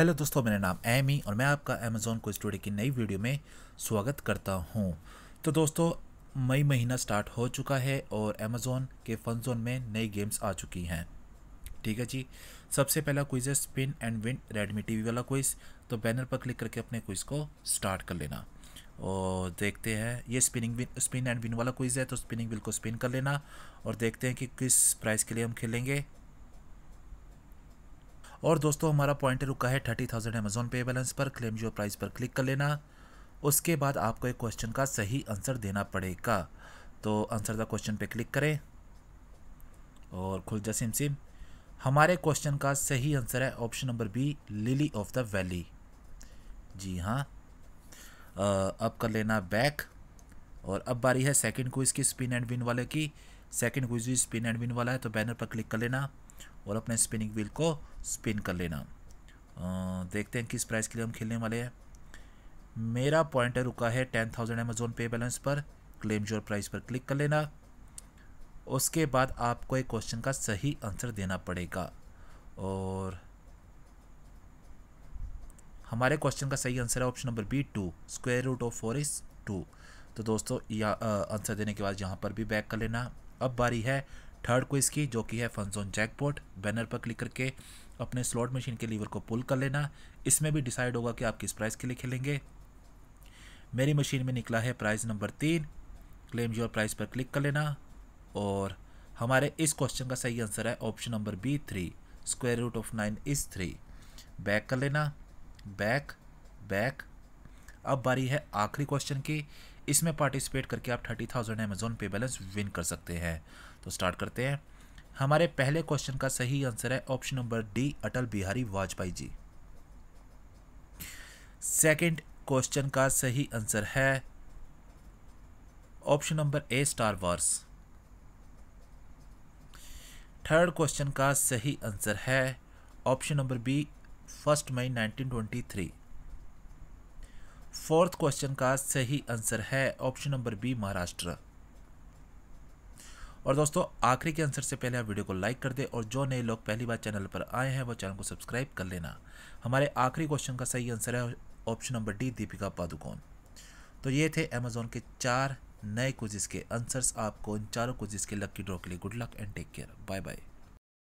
hello दोस्तों मेरा नाम एमी और मैं आपका अमेज़ोन को स्टोरी की नई वीडियो में स्वागत करता हूं तो दोस्तों मई महीना स्टार्ट हो चुका है और अमेज़ोन के फन जोन में नई गेम्स आ चुकी हैं ठीक है जी सबसे पहला क्विज है spin and win Redmi TV वाला क्विज तो बैनर पर क्लिक करके अपने क्विज को स्टार्ट कर लेना और देखते हैं ये spinning win spin and win वाला क्विज है तो स्पिनिंग विल को स्पिन कर लेना और देखते हैं कि किस प्राइस के लिए हम खेलेंगे और दोस्तों हमारा पॉइंट रुका है thirty thousand Amazon pay balance पर क्लेम जो प्राइस पर क्लिक कर लेना उसके बाद आपको एक क्वेश्चन का सही आंसर देना पड़ेगा तो आंसर द क्वेश्चन पे क्लिक करें और खुल जा सिम सिम हमारे क्वेश्चन का सही आंसर है option number B lily of the valley जी हाँ अब कर लेना बैक और अब बारी है सेकंड क्विज की स्पिन एंड विन वाले की सेकंड क्विज भी स्पिन एंड विन वाला है तो बैनर पर क्लिक कर लेना और अपने स्पिनिंग व्हील को स्पिन कर लेना आ, देखते हैं किस प्राइस के लिए हम खेलने वाले हैं मेरा पॉइंटर रुका है ten thousand Amazon pay balance पर क्लेम जोर प्राइस पर क्लिक कर लेना उसके बाद आपको एक क्वेश्चन का सही आंसर देना पड़ेगा और हमारे क्वेश्चन का सही आंसर है option number B two square root of four is two तो दोस्तों या आंसर देने के बाद यहाँ पर भी बैक कर लेना अब बारी है थर्ड क्विज की जो कि है फनजोन जैकपोर्ट बैनर पर क्लिक करके अपने स्लॉट मशीन के लीवर को पुल कर लेना इसमें भी डिसाइड होगा कि आप किस प्राइस के लिए खेलेंगे मेरी मशीन में निकला है प्राइस नंबर तीन क्लेम योर प्राइस पर क्लिक कर लेना और हमारे इस क्वेश्चन का सही आंसर है option number B three square root of nine is three back कर लेना बैक बैक अब बारी है आखिरी क्वेश्चन की इसमें पार्टिसिपेट करके आप thirty thousand Amazon pay balance win कर सकते हैं तो स्टार्ट करते हैं हमारे पहले क्वेश्चन का सही आंसर है option number D Atal Bihari Vajpayee ji second question का सही आंसर है option number A Star Wars third question का सही आंसर है option number B first May 1923 fourth question का सही आंसर है ऑप्शन नंबर बी महाराष्ट्र और दोस्तों आखिरी के आंसर से पहले आप वीडियो को लाइक कर दें और जो नए लोग पहली बार चैनल पर आए हैं वो चैनल को सब्सक्राइब कर लेना हमारे आखिरी क्वेश्चन का सही आंसर है option number D Deepika Padukone तो ये थे अमेजोन के चार नए कोजिस के आंसर्स आपको इन चारों कोजिस के लकी ड्रॉ के लिए good luck and take care bye bye